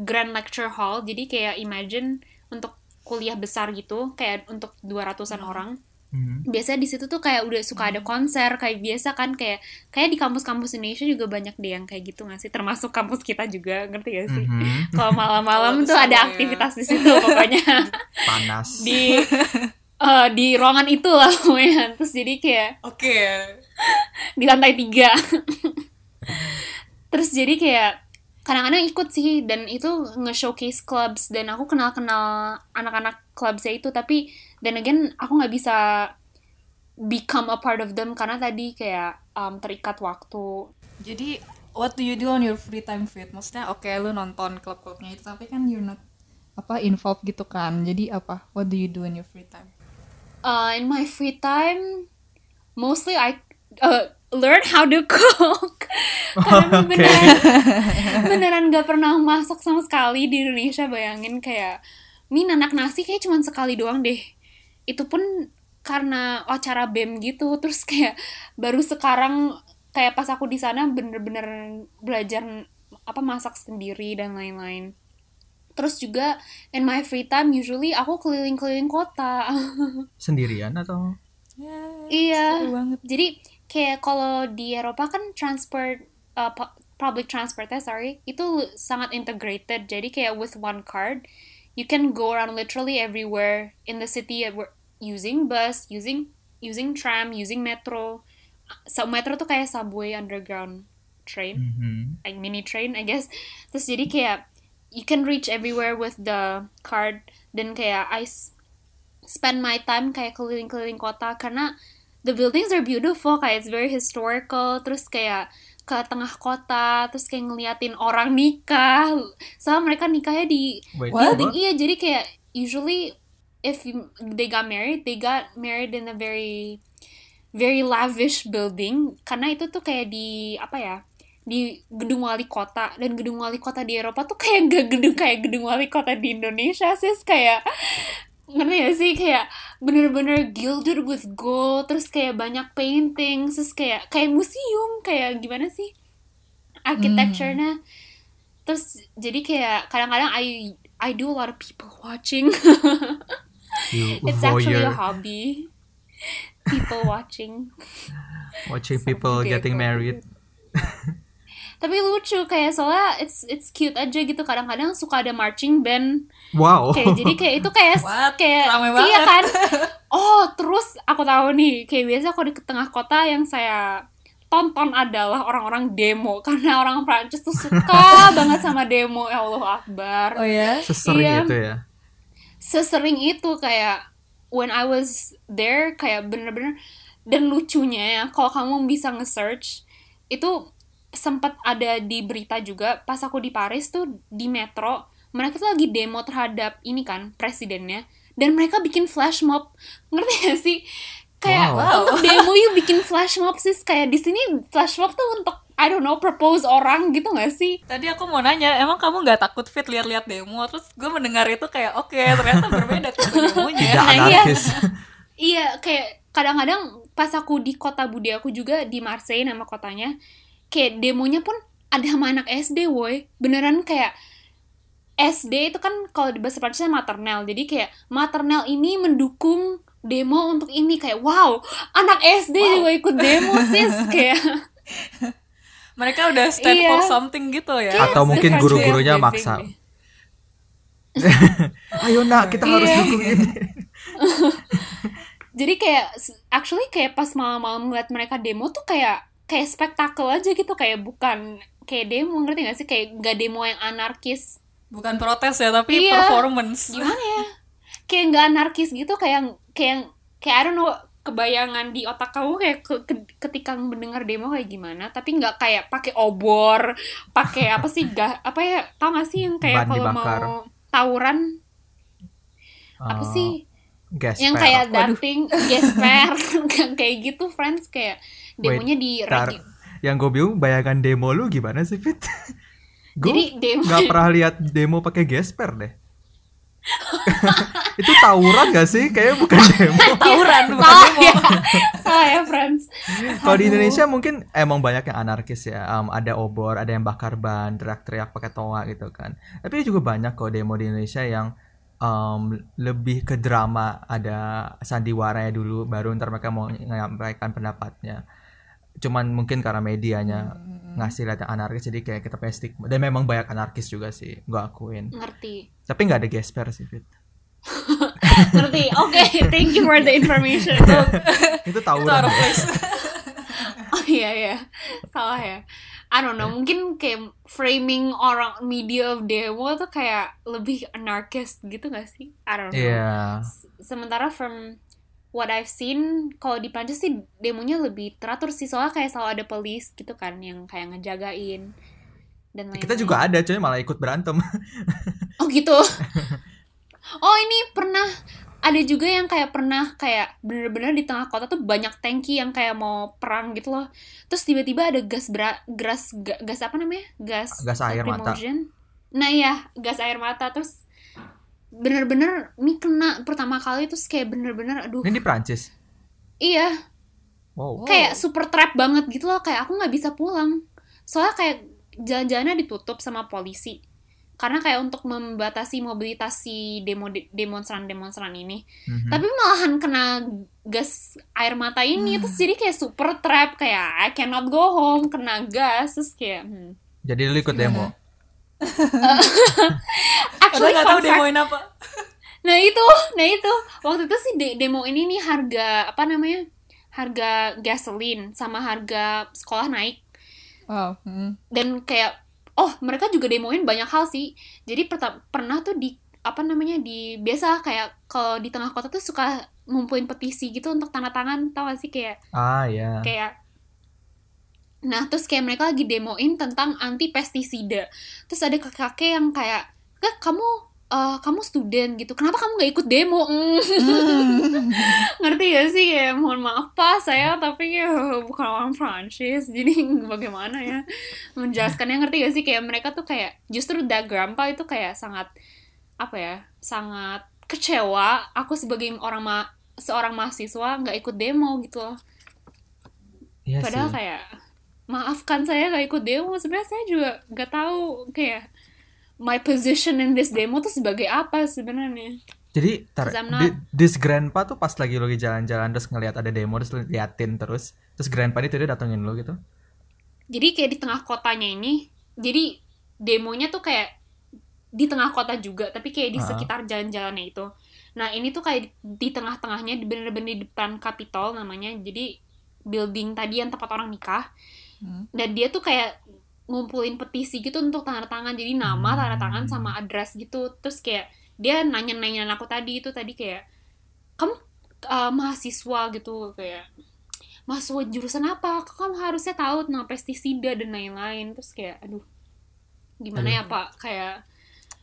grand lecture hall jadi kayak imagine untuk kuliah besar gitu kayak untuk 200-an hmm. orang Hmm. Biasanya di situ tuh kayak udah suka ada hmm. konser kayak biasa kan kayak kayak di kampus-kampus Indonesia juga banyak deh yang kayak gitu nggak sih termasuk kampus kita juga ngerti gak sih? hmm Kalau malam-malam tuh ada aktivitas di situ pokoknya panas di uh, di ruangan itu lah pokoknya terus jadi kayak oke okay. di lantai tiga terus jadi kayak kadang-kadang ikut sih dan itu nge-showcase clubs dan aku kenal-kenal anak-anak clubs itu tapi dan again aku nggak bisa become a part of them karena tadi kayak um, terikat waktu jadi what do you do on your free time fit maksudnya oke okay, lu nonton klub-klubnya itu tapi kan you're not apa involved gitu kan jadi apa what do you do in your free time uh, in my free time mostly I uh, learn how to cook karena okay. beneran beneran nggak pernah masak sama sekali di Indonesia bayangin kayak mie nanak nasi kayak cuma sekali doang deh itu pun karena acara bem gitu terus kayak baru sekarang kayak pas aku di sana bener-bener belajar apa masak sendiri dan lain-lain terus juga in my free time usually aku keliling-keliling kota sendirian atau Yeah, iya jadi kayak kalau di Eropa kan transport uh, public transportnya sorry itu sangat integrated jadi kayak with one card you can go around literally everywhere in the city using bus using using tram using metro so metro tuh kayak subway underground train mm-hmm. like mini train I guess terus jadi kayak you can reach everywhere with the card dan kayak I spend my time kayak keliling-keliling kota karena the buildings are beautiful kayak it's very historical terus kayak ke tengah kota terus kayak ngeliatin orang nikah sama mereka nikahnya di Wait, building iya jadi kayak usually if they got married they got married in a very very lavish building karena itu tuh kayak di apa ya di gedung wali kota dan gedung wali kota di Eropa tuh kayak gak gedung kayak gedung wali kota di Indonesia sih kayak ngerti ya sih kayak bener-bener gilded with gold terus kayak banyak painting terus kayak kayak museum kayak gimana sih arsitekturnya hmm. terus jadi kayak kadang-kadang I I do a lot of people watching it's actually a hobby people watching watching people getting married tapi lucu kayak soalnya it's it's cute aja gitu kadang-kadang suka ada marching band wow kayak jadi kayak itu kayak What? kayak iya kan oh terus aku tahu nih kayak biasa aku di tengah kota yang saya tonton adalah orang-orang demo karena orang Prancis tuh suka banget sama demo ya Allah Akbar oh ya sesering iya, itu ya sesering itu kayak when I was there kayak bener-bener dan lucunya ya kalau kamu bisa nge-search itu sempat ada di berita juga pas aku di Paris tuh di metro mereka tuh lagi demo terhadap ini kan presidennya dan mereka bikin flash mob ngerti gak sih kayak wow. untuk demo yuk bikin flash mob sih kayak di sini flash mob tuh untuk I don't know propose orang gitu gak sih? Tadi aku mau nanya, emang kamu nggak takut fit lihat-lihat demo? Terus gue mendengar itu kayak oke okay, ternyata berbeda tuh demonya. Tidak nah, iya, iya kayak kadang-kadang pas aku di kota budi aku juga di Marseille nama kotanya kayak demonya pun ada sama anak SD woi beneran kayak SD itu kan kalau di bahasa Prancisnya maternal jadi kayak maternal ini mendukung demo untuk ini kayak wow anak SD wow. juga ikut demo sih kayak mereka udah stand iya. for something gitu ya atau mungkin guru-gurunya maksa ayo nak kita iya. harus dukung ini jadi kayak actually kayak pas malam-malam ngeliat mereka demo tuh kayak kayak spektakel aja gitu kayak bukan kayak demo ngerti gak sih kayak gak demo yang anarkis bukan protes ya tapi iya, performance gimana ya kayak nggak anarkis gitu kayak kayak kayak I don't know kebayangan di otak kamu kayak ke, ke, ketika mendengar demo kayak gimana tapi nggak kayak pakai obor pakai apa sih gak apa ya tau gak sih yang kayak kalau mau tawuran uh, apa eh, sih Gasper. Yang kayak dating, gesper, kayak gitu friends kayak demonya Wait, di radio. Yang gue bingung bayangkan demo lu gimana sih Fit? gue Jadi demo... gak pernah lihat demo pakai gesper deh. itu tawuran gak sih? Kayaknya bukan demo. tawuran bukan iya, Salah demo. Ya. Salah ya, friends. Kalau di Indonesia mungkin emang banyak yang anarkis ya. Um, ada obor, ada yang bakar ban, teriak-teriak pakai toa gitu kan. Tapi juga banyak kok demo di Indonesia yang um, lebih ke drama ada ya dulu baru ntar mereka mau menyampaikan pendapatnya cuman mungkin karena medianya hmm. hmm. ngasih lihat anarkis jadi kayak kita pestik dan memang banyak anarkis juga sih gue akuin ngerti tapi nggak ada gesper sih fit ngerti oke okay, thank you for the information itu tahu itu ya. oh iya iya salah ya I don't know, eh. mungkin kayak framing orang media of demo tuh kayak lebih anarkis gitu gak sih? I don't know. Yeah. Sementara from what I've seen, kalau di Prancis sih demonya lebih teratur sih, soalnya kayak selalu ada polis gitu kan yang kayak ngejagain dan lain-lain. Kita juga ada, coy, malah ikut berantem. oh gitu. Oh ini pernah ada juga yang kayak pernah kayak bener-bener di tengah kota tuh banyak tanki yang kayak mau perang gitu loh terus tiba-tiba ada gas berat gas gas apa namanya gas gas air mata nah iya gas air mata terus bener-bener ini kena pertama kali terus kayak bener-bener aduh ini di Prancis iya wow. kayak super trap banget gitu loh kayak aku nggak bisa pulang soalnya kayak jalan-jalannya ditutup sama polisi karena kayak untuk membatasi mobilitas si demo demonstran-demonstran ini. Mm-hmm. Tapi malahan kena gas air mata ini hmm. terus jadi kayak super trap kayak I cannot go home kena gas terus kayak hmm. Jadi lu ikut demo. Actually nggak tahu demoin apa. Nah itu, nah itu waktu itu sih de demo ini nih harga apa namanya harga gasoline sama harga sekolah naik. Oh, Hmm. Dan kayak oh mereka juga demoin banyak hal sih jadi per pernah tuh di apa namanya di biasa kayak kalau di tengah kota tuh suka ngumpulin petisi gitu untuk tanda tangan tau gak sih kayak ah ya yeah. kayak nah terus kayak mereka lagi demoin tentang anti pestisida terus ada kakek yang kayak kamu uh, kamu student gitu kenapa kamu nggak ikut demo mm. ngerti gak sih ya mohon maaf pak saya tapi ya bukan orang Prancis jadi bagaimana ya menjelaskannya ngerti gak sih kayak mereka tuh kayak justru da grandpa itu kayak sangat apa ya sangat kecewa aku sebagai orang ma seorang mahasiswa nggak ikut demo gitu loh ya padahal sih. kayak maafkan saya nggak ikut demo sebenarnya saya juga nggak tahu kayak my position in this demo tuh sebagai apa sebenarnya jadi tar, not... di, this grandpa tuh pas lagi lo jalan-jalan terus ngelihat ada demo terus liatin terus terus grandpa itu dia datengin lo gitu jadi kayak di tengah kotanya ini jadi demonya tuh kayak di tengah kota juga tapi kayak di uh -huh. sekitar jalan-jalannya itu nah ini tuh kayak di tengah-tengahnya bener-bener di depan Capitol namanya jadi building tadi yang tempat orang nikah hmm. dan dia tuh kayak ngumpulin petisi gitu untuk tanda tangan jadi nama hmm. tanda tangan sama address gitu terus kayak dia nanya-nanya aku tadi itu tadi kayak kamu uh, mahasiswa gitu kayak mahasiswa jurusan apa kamu harusnya tahu tentang pestisida dan lain-lain terus kayak aduh gimana aduh. ya pak kayak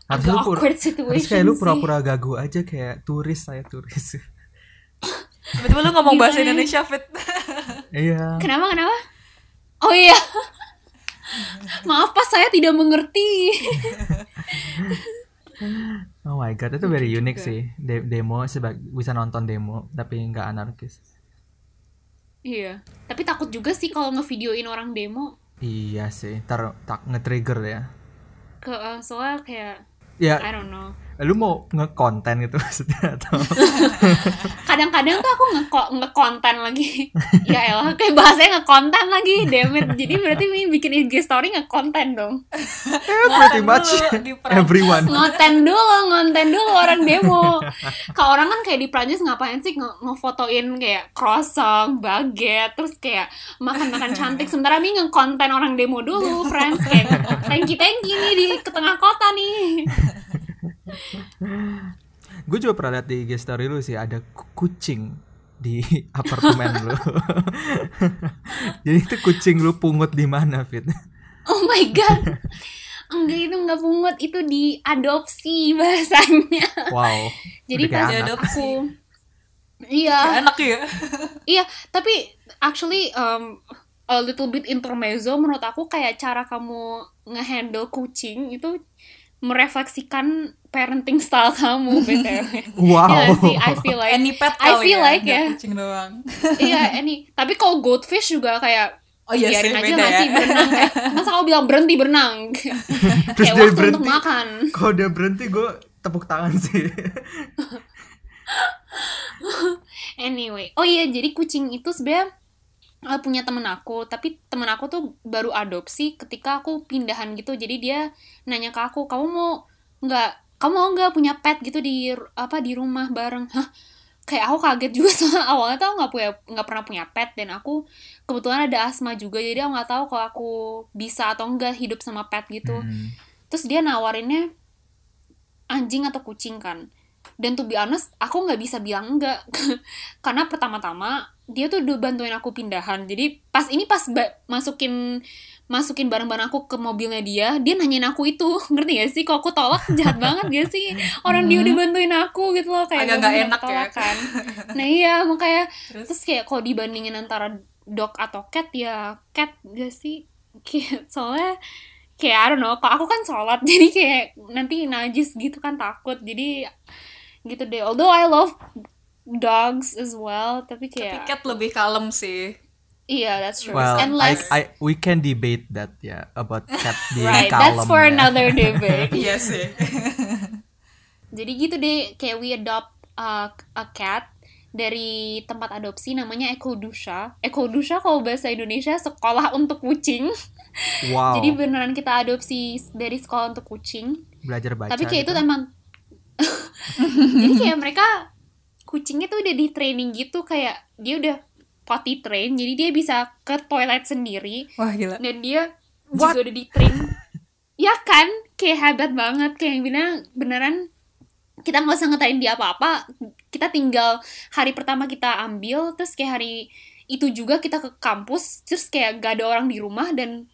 aku agak awkward situation kayak lu pura-pura gagu aja kayak turis saya turis betul lu ngomong gimana? bahasa Indonesia fit iya kenapa kenapa oh iya Maaf pas saya tidak mengerti. oh my god, itu very unique sih. De demo sebagai bisa nonton demo tapi nggak anarkis. Iya, tapi takut juga sih kalau ngevideoin orang demo. Iya sih, ter tak nge-trigger ya. Ke uh, soal kayak ya, I don't know lu mau ngekonten gitu maksudnya atau kadang-kadang tuh aku ngekonten lagi ya elah kayak bahasanya ngekonten lagi demet jadi berarti ini bikin IG story ngekonten dong yeah, pretty much everyone ngonten dulu ngonten dulu orang demo kalau orang kan kayak di Prancis ngapain sih ngefotoin kayak croissant baguette terus kayak makan-makan cantik sementara mi ngekonten orang demo dulu friends kayak thank you thank you nih di ketengah kota nih gue juga pernah lihat di IG story lu sih ada kucing di apartemen lu. Jadi itu kucing lu pungut di mana, Fit? Oh my god. Enggak itu enggak pungut, itu diadopsi bahasanya. Wow. Jadi pas diadopsi. Iya. Enak ya. iya, tapi actually um, a little bit intermezzo menurut aku kayak cara kamu ngehandle kucing itu merefleksikan parenting style kamu btw. Wow. ya sih, I feel like. Any pet I feel ya, like ya. Kucing doang. iya, any. Tapi kalau goldfish juga kayak Oh iya biarin sih, aja masih ya. berenang kayak masa kamu bilang berhenti berenang terus kayak waktu berhenti, untuk makan kalau dia berhenti gue tepuk tangan sih anyway oh iya jadi kucing itu sebenarnya uh, punya temen aku tapi temen aku tuh baru adopsi ketika aku pindahan gitu jadi dia nanya ke aku kamu mau nggak kamu mau nggak punya pet gitu di apa di rumah bareng hah kayak aku kaget juga soal awalnya tuh nggak punya nggak pernah punya pet dan aku kebetulan ada asma juga jadi aku nggak tahu kalau aku bisa atau enggak hidup sama pet gitu hmm. terus dia nawarinnya anjing atau kucing kan dan to be honest aku nggak bisa bilang enggak karena pertama-tama dia tuh udah bantuin aku pindahan jadi pas ini pas masukin masukin barang-barang aku ke mobilnya dia dia nanyain aku itu ngerti gak sih kok aku tolak jahat banget gak sih orang hmm. dia udah hmm. bantuin aku gitu loh kayak agak gak enak ya kan nah iya makanya terus, terus kayak kalau dibandingin antara dog atau cat ya cat gak sih kayak soalnya kayak I don't know aku kan sholat jadi kayak nanti najis gitu kan takut jadi gitu deh although I love dogs as well tapi kayak tapi cat lebih kalem sih Iya, yeah, that's true. Well, and less... I, I, we can debate that ya yeah, about cat being right, kalem. That's for ya. another debate. Iya sih. Jadi gitu deh, kayak we adopt uh, a cat dari tempat adopsi namanya Eko Dusha. Eko Dusha kalau bahasa Indonesia sekolah untuk kucing. Wow. Jadi beneran kita adopsi dari sekolah untuk kucing. Belajar baca. Tapi kayak gitu. itu emang jadi kayak mereka kucingnya tuh udah di training gitu kayak dia udah potty train jadi dia bisa ke toilet sendiri wah gila dan dia What? juga udah di train ya kan kayak hebat banget kayak yang bilang beneran kita nggak usah ngetain dia apa-apa kita tinggal hari pertama kita ambil terus kayak hari itu juga kita ke kampus terus kayak gak ada orang di rumah dan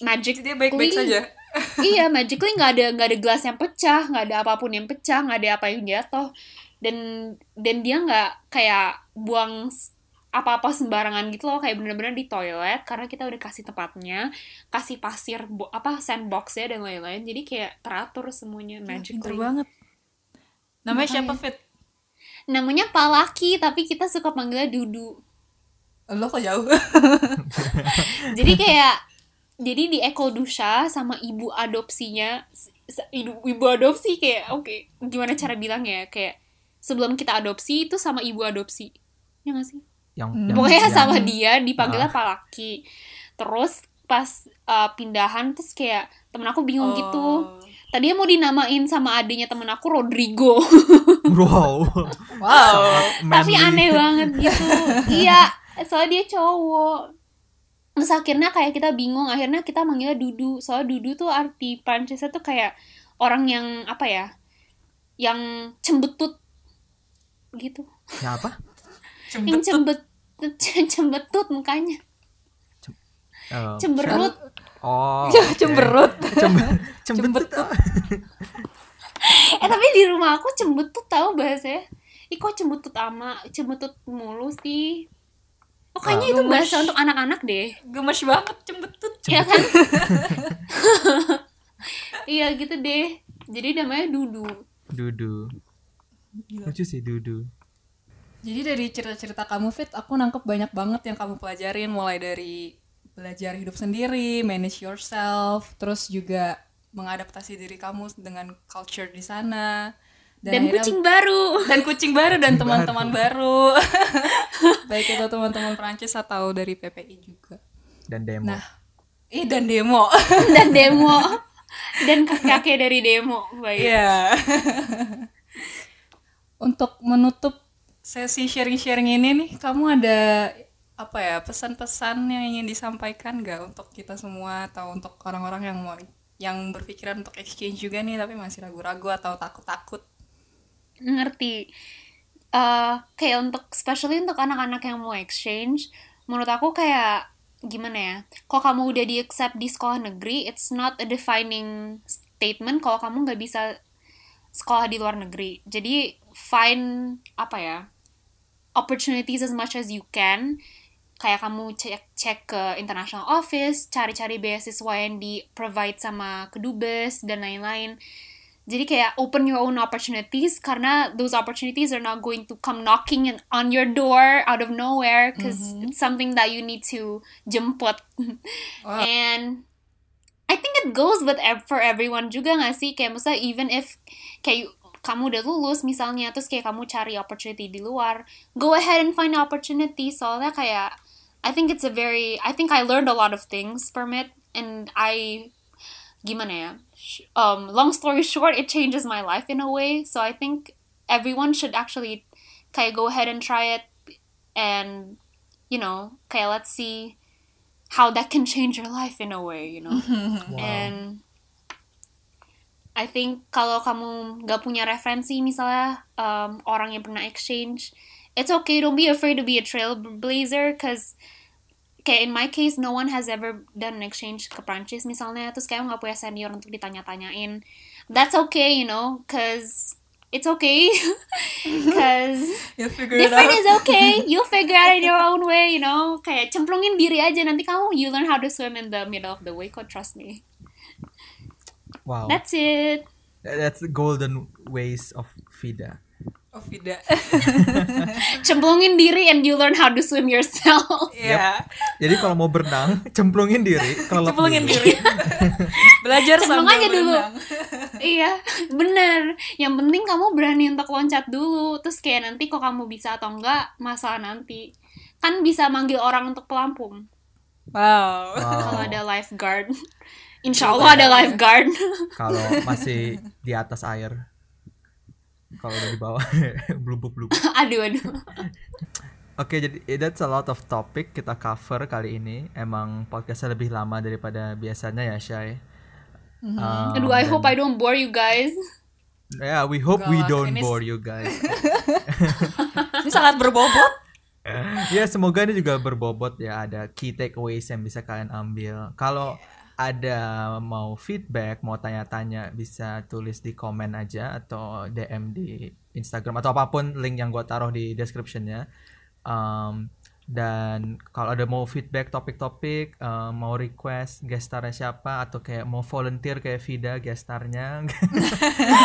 magic dia baik-baik saja iya magically nggak ada nggak ada gelas yang pecah nggak ada apapun yang pecah nggak ada apa yang jatuh dan dan dia nggak kayak buang apa-apa sembarangan gitu loh kayak bener-bener di toilet karena kita udah kasih tempatnya kasih pasir apa sandbox ya dan lain-lain jadi kayak teratur semuanya iya, magic ya, banget namanya siapa fit namanya palaki tapi kita suka panggilnya dudu lo kok jauh jadi kayak jadi di Eko Dusha sama ibu adopsinya ibu, ibu adopsi kayak oke okay, gimana cara bilang ya kayak sebelum kita adopsi itu sama ibu adopsi ya gak sih yang, hmm. yang pokoknya yang, sama dia dipanggilnya uh. Ah. laki terus pas uh, pindahan terus kayak temen aku bingung oh. gitu tadi mau dinamain sama adiknya temen aku Rodrigo wow wow tapi aneh banget gitu iya soalnya dia cowok terus akhirnya kayak kita bingung akhirnya kita manggilnya dudu soalnya dudu tuh arti Prancisnya tuh kayak orang yang apa ya yang cembetut gitu yang apa cembetut. yang cembet cembetut mukanya Cem uh, cemberut oh okay. cemberut cembetut eh tapi di rumah aku cembetut tau bahasanya Ih kok cembetut ama cembetut mulu sih Pokoknya oh, itu ah, bahasa untuk anak-anak deh. Gemes banget, cembetut. Iya kan? iya gitu deh. Jadi namanya Dudu. Dudu. Gila. Lucu sih Dudu. Jadi dari cerita-cerita kamu Fit, aku nangkep banyak banget yang kamu pelajarin mulai dari belajar hidup sendiri, manage yourself, terus juga mengadaptasi diri kamu dengan culture di sana, dan, dan akhirnya, kucing baru dan kucing baru dan teman-teman baru, baru. baik itu teman-teman Perancis atau dari PPI juga dan demo nah eh dan demo dan demo dan kakek dari demo baik ya untuk menutup sesi sharing-sharing ini nih kamu ada apa ya pesan-pesan yang ingin disampaikan nggak untuk kita semua atau untuk orang-orang yang mau yang berpikiran untuk exchange juga nih tapi masih ragu-ragu atau takut-takut ngerti uh, kayak untuk especially untuk anak-anak yang mau exchange menurut aku kayak gimana ya kalau kamu udah di accept di sekolah negeri it's not a defining statement kalau kamu nggak bisa sekolah di luar negeri jadi find apa ya opportunities as much as you can kayak kamu cek cek ke international office cari-cari beasiswa yang di provide sama kedubes dan lain-lain jadi kayak open your own opportunities karena those opportunities are not going to come knocking on your door out of nowhere because mm -hmm. it's something that you need to jemput wow. and I think it goes with for everyone juga gak sih kayak misalnya even if kayak kamu udah lulus misalnya terus kayak kamu cari opportunity di luar go ahead and find opportunity soalnya kayak I think it's a very I think I learned a lot of things from it and I gimana ya um, long story short, it changes my life in a way. So I think everyone should actually kaya go ahead and try it, and you know okay, let's see how that can change your life in a way, you know. wow. And I think kalau kamu gak punya referensi misalnya um, orang yang pernah exchange, it's okay. Don't be afraid to be a trailblazer, cause kayak in my case no one has ever done an exchange ke Prancis misalnya terus kayak nggak punya senior untuk ditanya-tanyain that's okay you know cause it's okay cause different is okay you figure out in your own way you know kayak cemplungin diri aja nanti kamu you learn how to swim in the middle of the wake. trust me wow that's it that's the golden ways of FIDA Oh, tidak. cemplungin diri and you learn how to swim yourself. Iya. Yeah. Jadi kalau mau berenang, cemplungin diri, cemplungin diri. Belajar Cemplung sambil berenang. dulu. iya, bener. Yang penting kamu berani untuk loncat dulu. Terus kayak nanti kok kamu bisa atau enggak, masalah nanti. Kan bisa manggil orang untuk pelampung. Wow. wow. Kalau ada lifeguard. Insya Allah ada ya. lifeguard. kalau masih di atas air kalau udah di bawah belum belum aduh aduh Oke, okay, jadi eh, that's a lot of topic kita cover kali ini. Emang podcastnya lebih lama daripada biasanya ya, Shay. Mm-hmm. Um, Aduh, I hope I don't bore you guys. Yeah, we hope God, we don't ini... bore you guys. ini sangat berbobot. ya, yeah, semoga ini juga berbobot ya. Ada key takeaways yang bisa kalian ambil. Kalau yeah ada mau feedback, mau tanya-tanya bisa tulis di komen aja atau DM di Instagram atau apapun link yang gue taruh di descriptionnya. Um, dan kalau ada mau feedback topik-topik uh, mau request gestarnya siapa atau kayak mau volunteer kayak Vida guestarnya.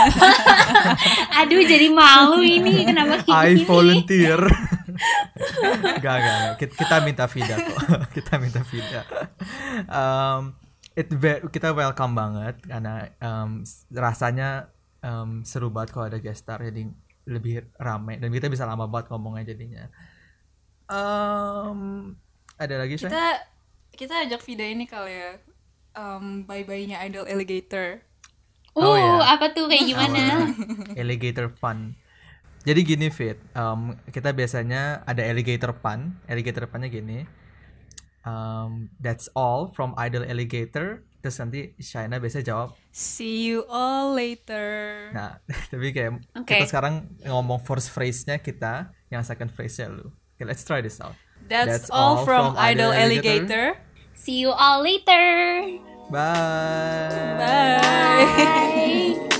aduh jadi malu ini kenapa kayak I volunteer gak, gak, gak. Kita, kita minta Vida kok kita minta Vida um, it kita welcome banget karena um, rasanya um, seru banget kalau ada guest star jadi lebih ramai dan kita bisa lama banget ngomongnya jadinya. Um, ada lagi sih. Kita kita ajak Vida ini kali ya. Um, bye-bye-nya Idol Alligator. Oh, uh, ya. apa tuh kayak gimana? alligator Fun. Jadi gini Fit, um, kita biasanya ada alligator pun, alligator punnya gini um, that's all from Idol Alligator terus nanti Shaina biasanya jawab see you all later nah tapi kayak okay. kita sekarang ngomong first phrase nya kita yang second phrase nya lu okay, let's try this out that's, that's all, all from, from Idol Alligator. Alligator see you all later bye bye, bye.